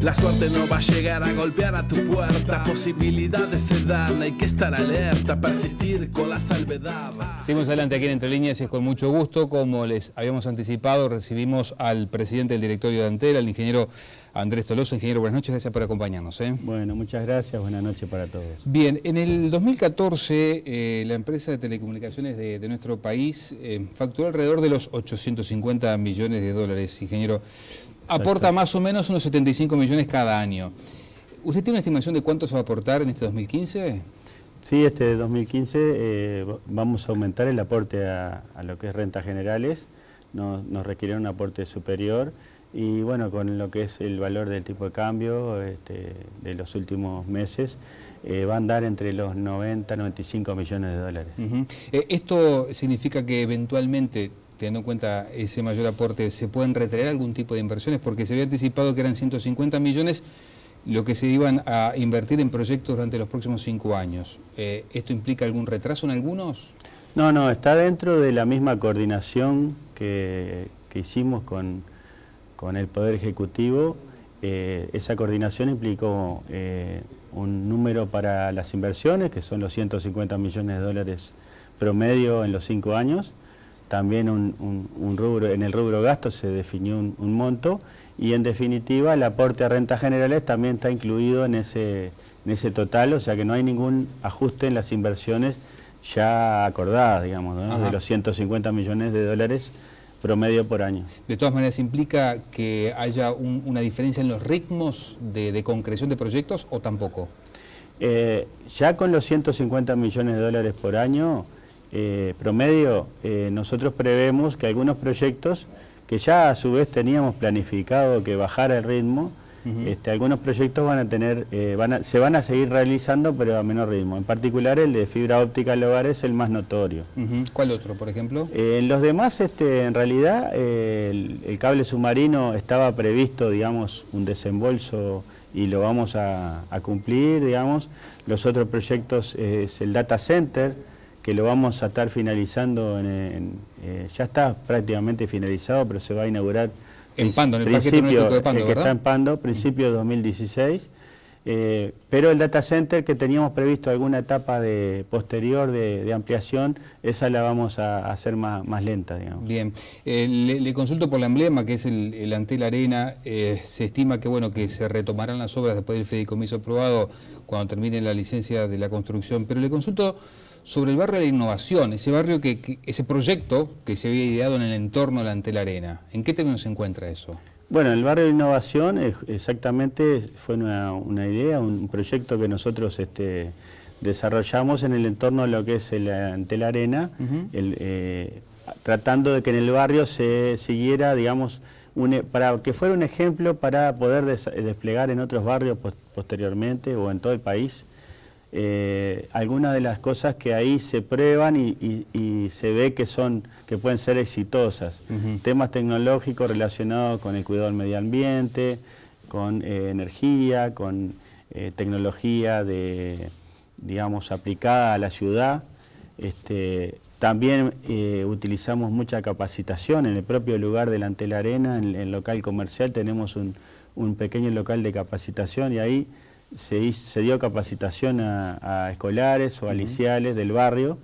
La suerte no va a llegar a golpear a tu puerta. Posibilidades se dan, hay que estar alerta, persistir con la salvedad. Seguimos adelante aquí en Entre Líneas y es con mucho gusto. Como les habíamos anticipado, recibimos al presidente del directorio de Antel, el ingeniero Andrés Toloso, ingeniero, buenas noches, gracias por acompañarnos. ¿eh? Bueno, muchas gracias, buenas noches para todos. Bien, en el 2014 eh, la empresa de telecomunicaciones de, nuestro país eh, facturó alrededor de los 850 millones de dólares, ingeniero. Aporta más o menos unos 75 millones cada año. ¿Usted tiene una estimación de cuánto se va a aportar en este 2015? Sí, este 2015 vamos a aumentar el aporte a, lo que es rentas generales. Nos, nos un aporte superior y bueno, con lo que es el valor del tipo de cambio este, de los últimos meses, van eh, va a dar entre los 90 95 millones de dólares. Eh, ¿Esto significa que eventualmente, teniendo en cuenta ese mayor aporte, se pueden retraer algún tipo de inversiones? Porque se había anticipado que eran 150 millones lo que se iban a invertir en proyectos durante los próximos cinco años. Eh, ¿Esto implica algún retraso en algunos? No, no, está dentro de la misma coordinación que hicimos con con el Poder Ejecutivo, eh, esa coordinación implicó eh, un número para las inversiones, que son los 150 millones de dólares promedio en los cinco años, también un, rubro, en el rubro gasto se definió un, monto y en definitiva el aporte a rentas generales también está incluido en ese, en ese total, o sea que no hay ningún ajuste en las inversiones ya acordadas, digamos, de los 150 millones de dólares promedio por año. De todas maneras, ¿implica que haya una diferencia en los ritmos de, concreción de proyectos o tampoco? Eh, ya con los 150 millones de dólares por año eh, promedio, eh, nosotros prevemos que algunos proyectos que ya a su vez teníamos planificado que bajara el ritmo, este, algunos proyectos van a tener, eh, se van a seguir realizando, pero a menor ritmo. En particular el de fibra óptica al hogar es el más notorio. ¿Cuál otro, por ejemplo? Eh, en los demás, este, en realidad, eh, el, cable submarino estaba previsto, digamos, un desembolso y lo vamos a, cumplir, digamos. Los otros proyectos es el data center, que lo vamos a estar finalizando, en, ya está prácticamente finalizado, pero se va a inaugurar en Pando, en el Parque de Pando, el que está en Pando, principio de 2016. Eh, pero el data center que teníamos previsto alguna etapa de, posterior de, ampliación, esa la vamos a, hacer más, lenta, digamos. Bien, eh, le, consulto por la emblema, que es el, el Antel Arena, eh, se estima que bueno que se retomarán las obras después del fideicomiso aprobado, cuando termine la licencia de la construcción, pero le consulto sobre el barrio de la innovación, ese barrio que, ese proyecto que se había ideado en el entorno de la Arena. ¿En qué términos se encuentra eso? Bueno, el barrio de innovación exactamente fue una, idea, un proyecto que nosotros este, desarrollamos en el entorno de lo que es la Antel Arena, eh, tratando de que en el barrio se siguiera, digamos, e, para que fuera un ejemplo para poder desplegar en otros barrios posteriormente o en todo el país eh, algunas de las cosas que ahí se prueban y, se ve que son que pueden ser exitosas. Temas tecnológicos relacionados con el cuidado del medio ambiente, con eh, energía, con eh, tecnología de, digamos, aplicada a la ciudad. Este, también utilizamos mucha capacitación en el propio lugar delante de la arena, en el local comercial tenemos un pequeño local de capacitación y ahí se, dio capacitación a, escolares o aliciales del barrio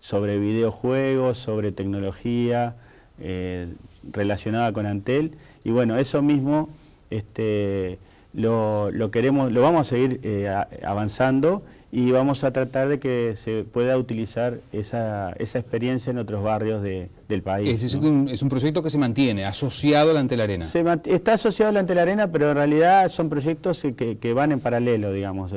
sobre videojuegos, sobre tecnología eh, relacionada con Antel. Y bueno, eso mismo este, lo, lo, queremos, lo vamos a seguir eh, avanzando y vamos a tratar de que se pueda utilizar esa, esa experiencia en otros barrios del país. Es, un, proyecto que se mantiene, asociado a Ante la Arena. está asociado a Ante la Arena, pero en realidad son proyectos que, van en paralelo, digamos.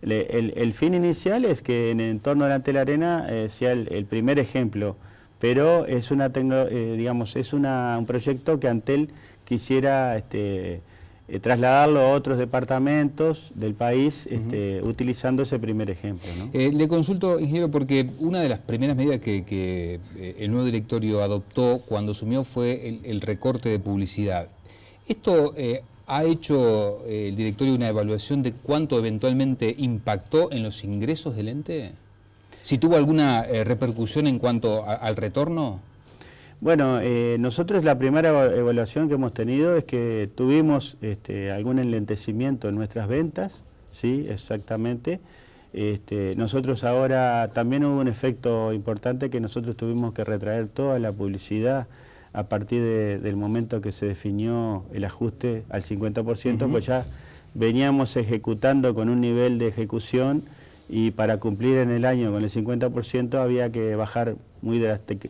el, fin inicial es que en el entorno de Ante la Arena eh, sea el, primer ejemplo, pero es una eh, digamos es un proyecto que Antel quisiera... Este, eh, trasladarlo a otros departamentos del país este, utilizando ese primer ejemplo. Eh, le consulto, ingeniero, porque una de las primeras medidas que, eh, el nuevo directorio adoptó cuando asumió fue el, recorte de publicidad. Esto... ¿Ha hecho el directorio una evaluación de cuánto eventualmente impactó en los ingresos del ente? ¿Si tuvo alguna repercusión en cuanto al retorno? Bueno, eh, nosotros la primera evaluación que hemos tenido es que tuvimos este, algún enlentecimiento en nuestras ventas, sí, exactamente. Este, nosotros ahora también hubo un efecto importante que nosotros tuvimos que retraer toda la publicidad a partir del momento que se definió el ajuste al 50%, pues ya veníamos ejecutando con un nivel de ejecución y para cumplir en el año con el 50% había que bajar muy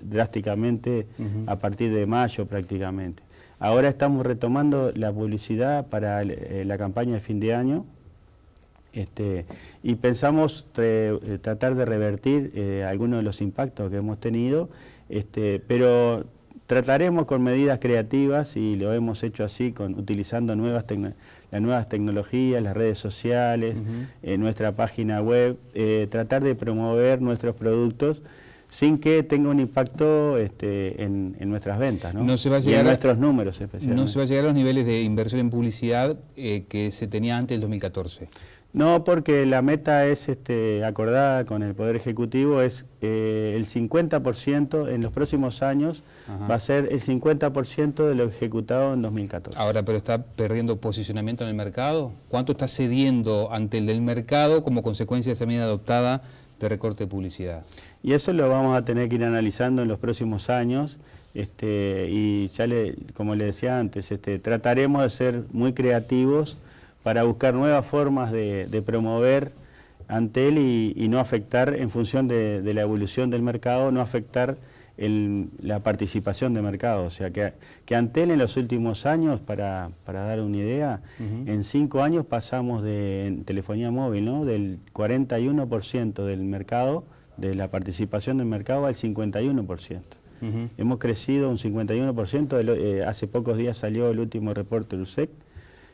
drásticamente a partir de mayo prácticamente. Ahora estamos retomando la publicidad para eh, la campaña de fin de año este, y pensamos eh, tratar de revertir eh, algunos de los impactos que hemos tenido, este, pero trataremos con medidas creativas y lo hemos hecho así, con, utilizando nuevas tecnologías las nuevas tecnologías, las redes sociales, eh, nuestra página web, eh, tratar de promover nuestros productos sin que tenga un impacto este, en, nuestras ventas, ¿no? se va a llegar y en a, nuestros números especialmente. No se va a llegar a los niveles de inversión en publicidad eh, que se tenía antes del 2014. No, porque la meta es este, acordada con el Poder Ejecutivo, es eh, el 50% en los próximos años va a ser el 50% de lo ejecutado en 2014. Ahora, pero está perdiendo posicionamiento en el mercado. ¿Cuánto está cediendo ante el del mercado como consecuencia de esa medida adoptada de recorte de publicidad? Y eso lo vamos a tener que ir analizando en los próximos años. Este, y ya, le, como le decía antes, este, trataremos de ser muy creativos para buscar nuevas formas de, promover Antel y, no afectar en función de, la evolución del mercado, no afectar la participación de mercado. O sea, que, que Antel en los últimos años, para, dar una idea, en cinco años pasamos de telefonía móvil, ¿no? del 41% del mercado, de la participación del mercado al 51%. Hemos crecido un 51%, eh, hace pocos días salió el último reporte del USEC,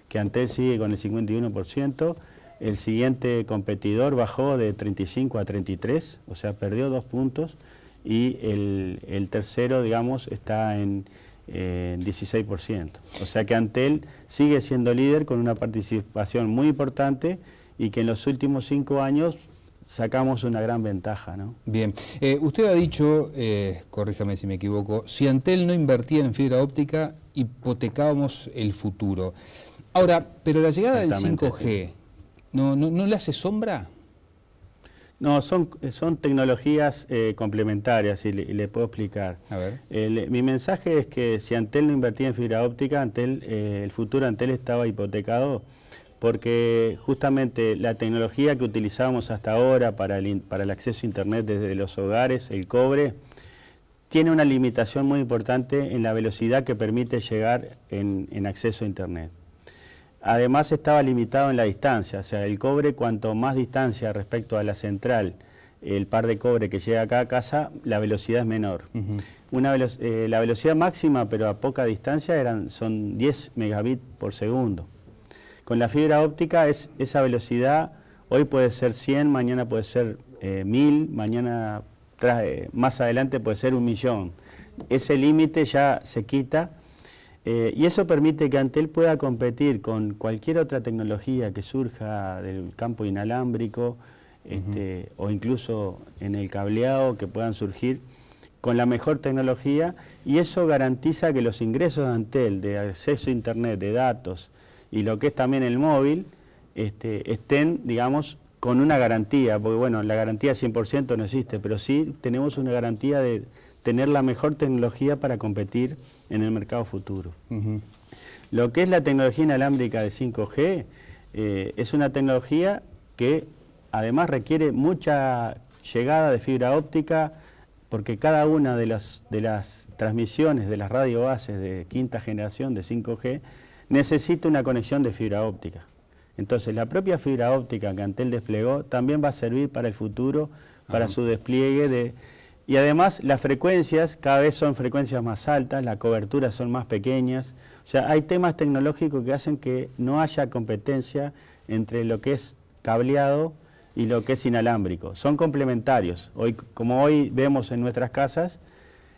que Antel sigue con el 51%, el siguiente competidor bajó de 35 a 33, o sea, perdió dos puntos, y el, tercero, digamos, está en, 16%. O sea que Antel sigue siendo líder con una participación muy importante y que en los últimos cinco años sacamos una gran ventaja. Bien, eh, usted ha dicho, eh, corríjame si me equivoco, si Antel no invertía en fibra óptica, hipotecábamos el futuro. Ahora, pero la llegada del 5G, ¿no, no, le hace sombra? No, son, eh, son tecnologías eh, complementarias y le, puedo explicar. mi mensaje es que si Antel no invertía en fibra óptica, Antel, eh, el futuro Antel estaba hipotecado porque justamente la tecnología que utilizábamos hasta ahora para el, acceso a Internet desde los hogares, el cobre, tiene una limitación muy importante en la velocidad que permite llegar en acceso a Internet. Además estaba limitado en la distancia, o sea, el cobre cuanto más distancia respecto a la central, el par de cobre que llega a cada casa, la velocidad es menor. Eh, la velocidad máxima, pero a poca distancia, son 10 megabits por segundo. Con la fibra óptica es esa velocidad, hoy puede ser 100, mañana puede ser 1000, eh, mañana más adelante puede ser un millón. Ese límite ya se quita eh, y eso permite que Antel pueda competir con cualquier otra tecnología que surja del campo inalámbrico este, o incluso en el cableado que puedan surgir con la mejor tecnología y eso garantiza que los ingresos de Antel, de acceso a Internet, de datos y lo que es también el móvil, este, estén, digamos, con una garantía, porque bueno, la garantía 100% no existe, pero sí tenemos una garantía de tener la mejor tecnología para competir en el mercado futuro. Lo que es la tecnología inalámbrica de 5G eh, es una tecnología que además requiere mucha llegada de fibra óptica porque cada una de las, de las transmisiones de las bases de quinta generación de 5G necesita una conexión de fibra óptica. Entonces la propia fibra óptica que Antel desplegó también va a servir para el futuro, para su despliegue de y además las frecuencias cada vez son frecuencias más altas, las coberturas son más pequeñas. O sea, hay temas tecnológicos que hacen que no haya competencia entre lo que es cableado y lo que es inalámbrico. Son complementarios. Hoy, como hoy vemos en nuestras casas,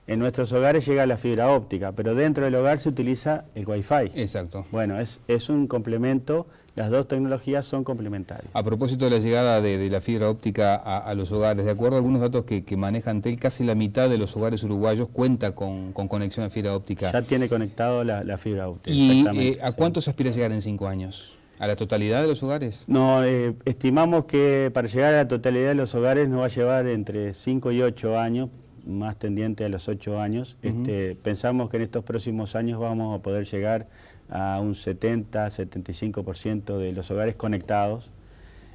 en nuestros hogares llega la fibra óptica, pero dentro del hogar se utiliza el Wi-Fi. Exacto. Bueno, es, es un complemento las dos tecnologías son complementarias. A propósito de la llegada de, la fibra óptica a, los hogares, de acuerdo a algunos datos que, maneja Antel, casi la mitad de los hogares uruguayos cuenta con, conexión a fibra óptica. Ya tiene conectado la, fibra óptica. ¿Y eh, a cuánto se aspira a llegar en cinco años? ¿A la totalidad de los hogares? No, eh, estimamos que para llegar a la totalidad de los hogares nos va a llevar entre 5 y 8 años, más tendiente a los ocho años. Este, pensamos que en estos próximos años vamos a poder llegar a un 70-75% de los hogares conectados.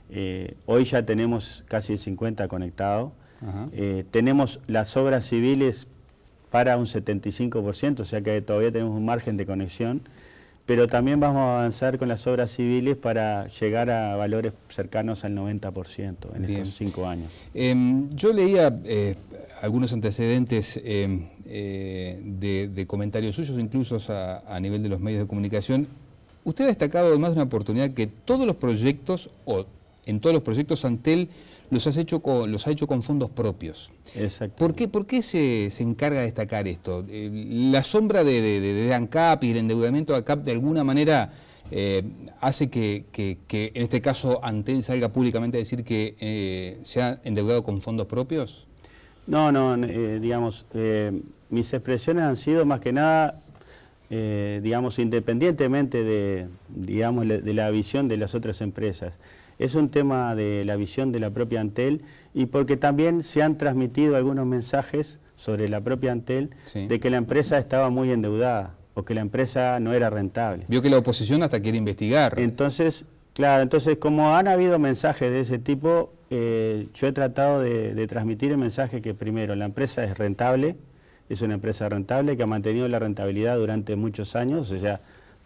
Eh, hoy ya tenemos casi el 50 conectados. Eh, tenemos las obras civiles para un 75%, o sea que todavía tenemos un margen de conexión pero también vamos a avanzar con las obras civiles para llegar a valores cercanos al 90% en estos cinco años. Em, yo leía eh, algunos antecedentes em, eh, de, comentarios suyos, incluso a, nivel de los medios de comunicación. Usted ha destacado además una oportunidad que todos los proyectos o en todos los proyectos Antel los, has hecho los ha hecho con fondos propios. Exacto. ¿Por qué, por qué se, encarga de destacar esto? Eh, la sombra de, de, de, ANCAP y el endeudamiento de ANCAP de alguna manera eh, hace que, en este caso Antel salga públicamente a decir que eh, se ha endeudado con fondos propios. No, no, digamos, mis expresiones han sido más que nada digamos, independientemente de, digamos, de la visión de las otras empresas es un tema de la visión de la propia Antel y porque también se han transmitido algunos mensajes sobre la propia Antel de que la empresa estaba muy endeudada o que la empresa no era rentable. Vio que la oposición hasta quiere investigar. Entonces, claro, entonces como han habido mensajes de ese tipo, eh, yo he tratado de, de, transmitir el mensaje que primero, la empresa es rentable, es una empresa rentable que ha mantenido la rentabilidad durante muchos años, o sea,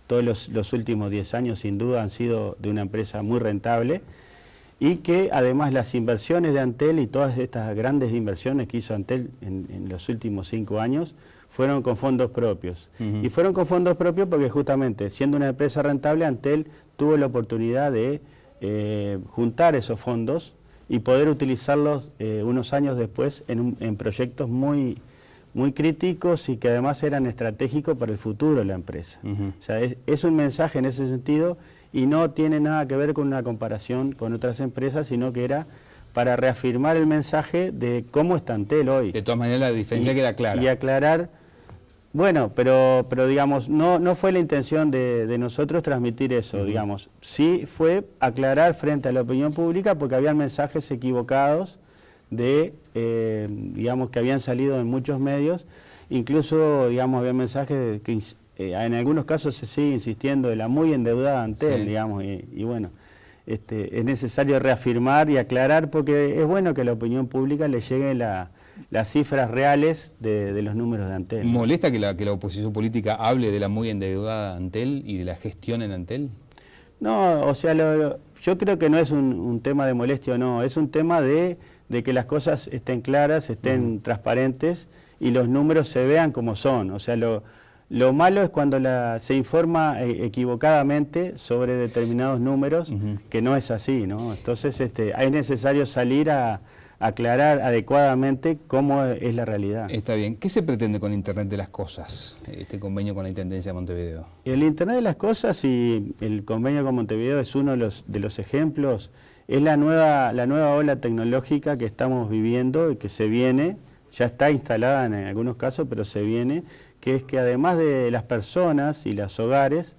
todos los, últimos 10 años sin duda han sido de una empresa muy rentable y que además las inversiones de Antel y todas estas grandes inversiones que hizo Antel en, los últimos cinco años fueron con fondos propios. Y fueron con fondos propios porque justamente siendo una empresa rentable Antel tuvo la oportunidad de eh, juntar esos fondos y poder utilizarlos eh, unos años después en, en proyectos muy muy críticos y que además eran estratégicos para el futuro de la empresa. O sea, es, un mensaje en ese sentido y no tiene nada que ver con una comparación con otras empresas, sino que era para reafirmar el mensaje de cómo está Antel hoy. De todas maneras, la diferencia que queda clara. Y aclarar, bueno, pero, pero digamos, no, no fue la intención de, nosotros transmitir eso, digamos. Sí fue aclarar frente a la opinión pública porque habían mensajes equivocados de, eh, digamos, que habían salido en muchos medios, incluso, digamos, había mensajes que eh, en algunos casos se sigue insistiendo de la muy endeudada Antel digamos, y, bueno, este, es necesario reafirmar y aclarar porque es bueno que a la opinión pública le llegue las cifras reales de, los números de Antel. ¿Molesta que la, que la oposición política hable de la muy endeudada Antel y de la gestión en Antel? No, o sea, yo creo que no es un, un tema de molestia o no, es un tema de de que las cosas estén claras, estén transparentes y los números se vean como son. O sea, lo, lo malo es cuando la, se informa eh, equivocadamente sobre determinados números, que no es así, ¿no? Entonces este, es necesario salir a, aclarar adecuadamente cómo es la realidad. Está bien. ¿Qué se pretende con Internet de las Cosas, este convenio con la Intendencia de Montevideo? El Internet de las Cosas y el convenio con Montevideo es uno de los, de los ejemplos es la nueva, la nueva ola tecnológica que estamos viviendo y que se viene, ya está instalada en algunos casos, pero se viene, que es que además de las personas y los hogares,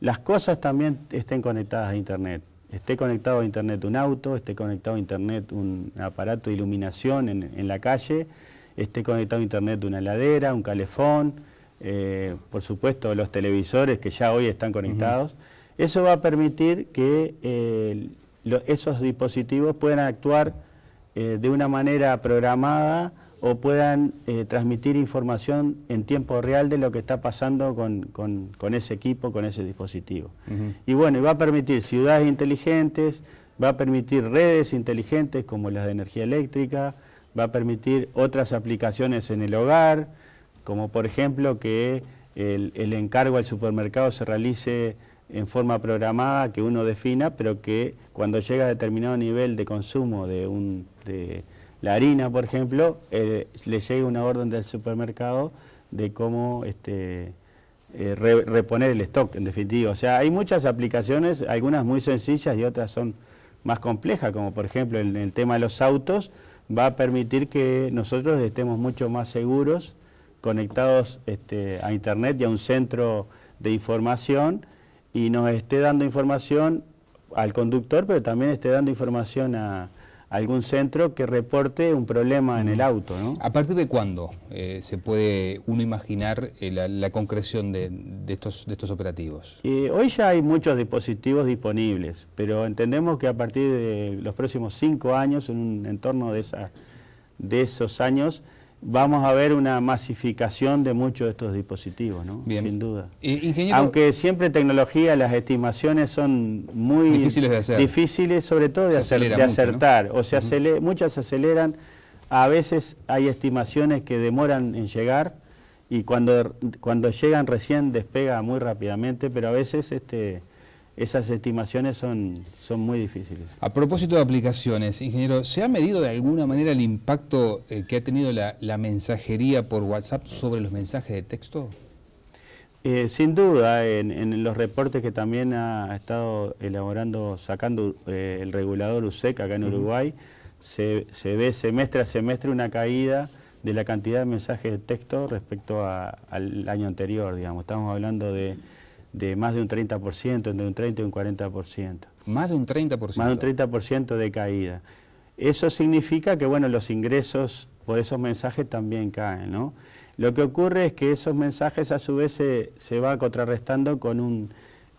las cosas también estén conectadas a Internet. Esté conectado a Internet un auto, esté conectado a Internet un aparato de iluminación en, la calle, esté conectado a Internet una heladera, un calefón, eh, por supuesto los televisores que ya hoy están conectados. Eso va a permitir que esos dispositivos puedan actuar eh, de una manera programada o puedan eh, transmitir información en tiempo real de lo que está pasando con, ese equipo, con ese dispositivo. Y bueno, va a permitir ciudades inteligentes, va a permitir redes inteligentes como las de energía eléctrica, va a permitir otras aplicaciones en el hogar, como por ejemplo que el, el encargo al supermercado se realice en forma programada que uno defina, pero que cuando llega a determinado nivel de consumo de, un, de la harina, por ejemplo, eh, le llegue una orden del supermercado de cómo este, eh, reponer el stock, en definitiva. O sea, hay muchas aplicaciones, algunas muy sencillas y otras son más complejas, como por ejemplo en el tema de los autos, va a permitir que nosotros estemos mucho más seguros, conectados este, a Internet y a un centro de información y nos esté dando información al conductor, pero también esté dando información a, algún centro que reporte un problema en el auto. ¿A partir de cuándo eh, se puede uno imaginar eh, la, concreción de, estos, operativos? hoy ya hay muchos dispositivos disponibles, pero entendemos que a partir de los próximos cinco años, en un entorno de esos años, vamos a ver una masificación de muchos de estos dispositivos, ¿no? Sin duda. Aunque siempre tecnología, las estimaciones son muy difíciles, de hacer. difíciles sobre todo de, acertar. O sea, muchas se aceleran, a veces hay estimaciones que demoran en llegar y cuando, cuando llegan recién despega muy rápidamente, pero a veces este, esas estimaciones son, son muy difíciles. A propósito de aplicaciones, ingeniero, ¿se ha medido de alguna manera el impacto eh, que ha tenido la, mensajería por WhatsApp sobre los mensajes de texto? Eh, sin duda, en, los reportes que también ha estado elaborando, sacando eh, el regulador USEC acá en Uruguay, se, ve semestre a semestre una caída de la cantidad de mensajes de texto respecto al año anterior, digamos. Estamos hablando de de más de un 30%, entre un 30 y un 40%. Más de un 30%. Más de un 30% de caída. Eso significa que bueno, los ingresos por esos mensajes también caen. ¿no? Lo que ocurre es que esos mensajes a su vez se, se va contrarrestando con un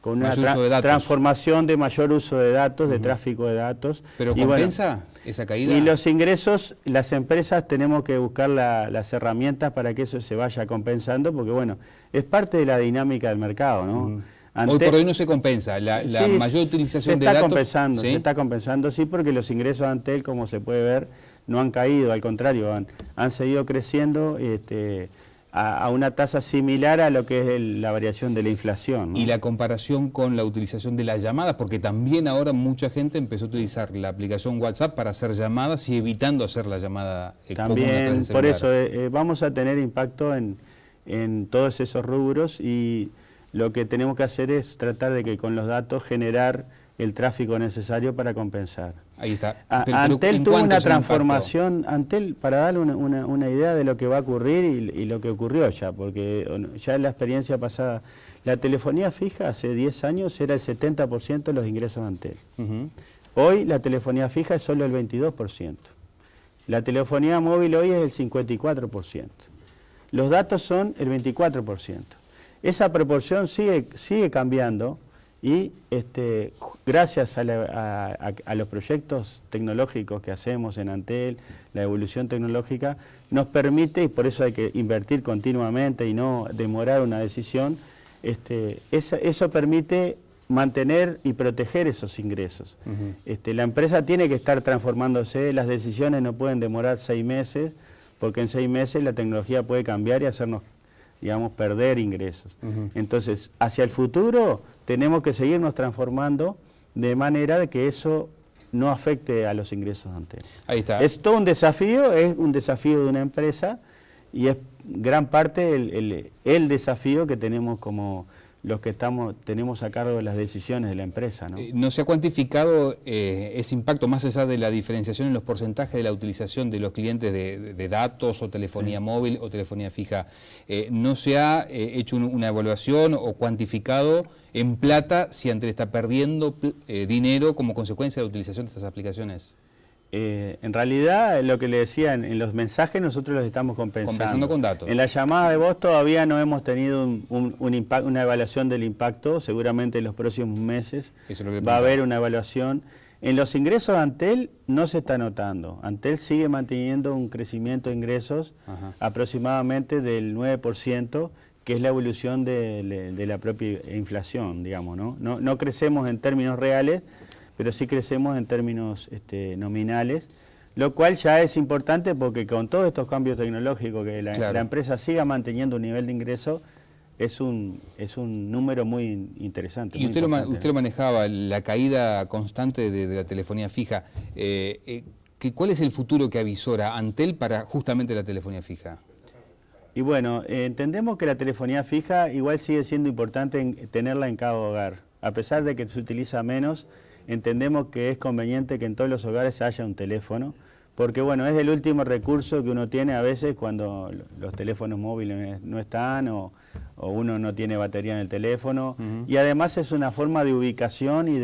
con una transformación de mayor uso de datos, de tráfico de datos. ¿Pero y compensa esa caída? Y los ingresos, las empresas tenemos que buscar las herramientas para que eso se vaya compensando, porque bueno, es parte de la dinámica del mercado, ¿no? hoy por hoy no se compensa, la, mayor utilización de está Compensando, Se está compensando, sí, porque los ingresos de Antel, como se puede ver, no han caído, al contrario, han, han seguido creciendo... Este, a, una tasa similar a lo que es la variación de la inflación. Y la comparación con la utilización de las llamadas, porque también ahora mucha gente empezó a utilizar la aplicación WhatsApp para hacer llamadas y evitando hacer la llamada. Eh, también, por eso, eh, eh, vamos a tener impacto en, en todos esos rubros y lo que tenemos que hacer es tratar de que con los datos generar el tráfico necesario para compensar. Ahí está. Ah, Antel tuvo una transformación, Antel, para darle una, idea de lo que va a ocurrir y, lo que ocurrió ya, porque ya en la experiencia pasada, la telefonía fija hace 10 años era el 70% de los ingresos de Antel. Hoy la telefonía fija es solo el 22%. La telefonía móvil hoy es el 54%. Los datos son el 24%. Esa proporción sigue, sigue cambiando y este, gracias a, los proyectos tecnológicos que hacemos en Antel, la evolución tecnológica nos permite, y por eso hay que invertir continuamente y no demorar una decisión, este, eso permite mantener y proteger esos ingresos. Este, la empresa tiene que estar transformándose, las decisiones no pueden demorar seis meses, porque en seis meses la tecnología puede cambiar y hacernos, digamos, perder ingresos. Entonces, hacia el futuro tenemos que seguirnos transformando de manera de que eso no afecte a los ingresos anteriores. Ahí está. Es todo un desafío, es un desafío de una empresa y es gran parte el, el desafío que tenemos como, los que estamos, tenemos a cargo de las decisiones de la empresa. ¿No, eh, ¿No se ha cuantificado eh, ese impacto más allá de la diferenciación en los porcentajes de la utilización de los clientes de, datos o telefonía móvil o telefonía fija? Eh, ¿No se ha hecho una evaluación o cuantificado en plata si Antel está perdiendo dinero como consecuencia de la utilización de estas aplicaciones? Eh, en realidad lo que le decían en los mensajes nosotros los estamos compensando. Compensando con datos. En la llamada de voz todavía no hemos tenido una evaluación del impacto, seguramente en los próximos meses va a haber una evaluación. En los ingresos de Antel no se está notando. Antel sigue manteniendo un crecimiento de ingresos aproximadamente del 9%, que es la evolución de, la propia inflación, digamos, no crecemos en términos reales, pero sí crecemos en términos este, nominales, lo cual ya es importante porque con todos estos cambios tecnológicos, que la, empresa siga manteniendo un nivel de ingreso, es un, es un número muy interesante. Y usted, lo, usted manejaba, la caída constante de, la telefonía fija. Eh, eh, ¿Cuál es el futuro que avisora Antel para justamente la telefonía fija? Y bueno, eh, entendemos que la telefonía fija igual sigue siendo importante tenerla en cada hogar, a pesar de que se utiliza menos entendemos que es conveniente que en todos los hogares haya un teléfono, porque bueno, es el último recurso que uno tiene a veces cuando los teléfonos móviles no están o, uno no tiene batería en el teléfono. Y además es una forma de ubicación y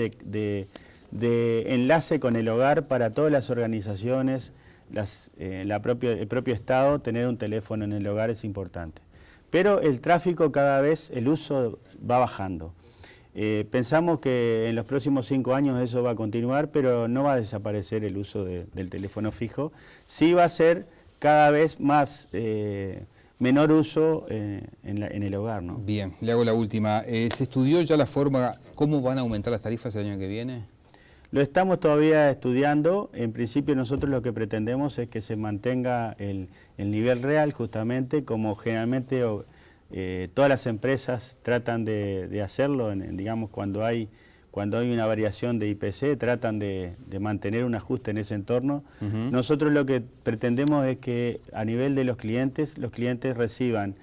de, enlace con el hogar para todas las organizaciones, eh, la propio, el propio Estado, tener un teléfono en el hogar es importante. Pero el tráfico cada vez, el uso va bajando. Eh, pensamos que en los próximos cinco años eso va a continuar, pero no va a desaparecer el uso del teléfono fijo. Sí va a ser cada vez más eh, menor uso eh, en, el hogar. ¿no? Bien, le hago la última. ¿Se estudió ya la forma, cómo van a aumentar las tarifas el año que viene? Lo estamos todavía estudiando. En principio nosotros lo que pretendemos es que se mantenga el, el nivel real justamente como generalmente eh, todas las empresas tratan de, hacerlo, digamos, cuando hay, cuando hay una variación de IPC, tratan de, mantener un ajuste en ese entorno. Nosotros lo que pretendemos es que a nivel de los clientes, los clientes reciban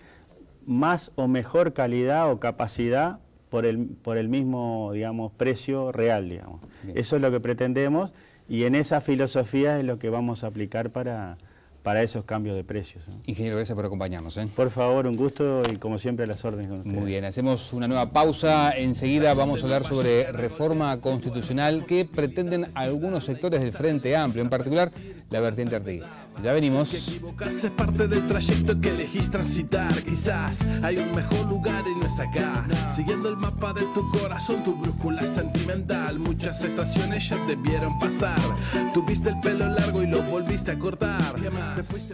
más o mejor calidad o capacidad por el, por el mismo, digamos, precio real, digamos. Eso es lo que pretendemos y en esa filosofía es lo que vamos a aplicar para, para esos cambios de precios. ¿no? Ingeniero, gracias por acompañarnos. ¿eh? Por favor, un gusto y como siempre a las órdenes con ustedes. Muy bien, hacemos una nueva pausa. Enseguida vamos a hablar sobre reforma constitucional que pretenden algunos sectores del Frente Amplio, en particular la vertiente artiguista. Ya venimos. Que equivocarse es parte del trayecto que elegís transitar. Quizás hay un mejor lugar y no es acá. Siguiendo el mapa de tu corazón, tu brújula es sentimental. Muchas estaciones ya te vieron pasar. Tuviste el pelo largo y lo volviste a cortar. Más.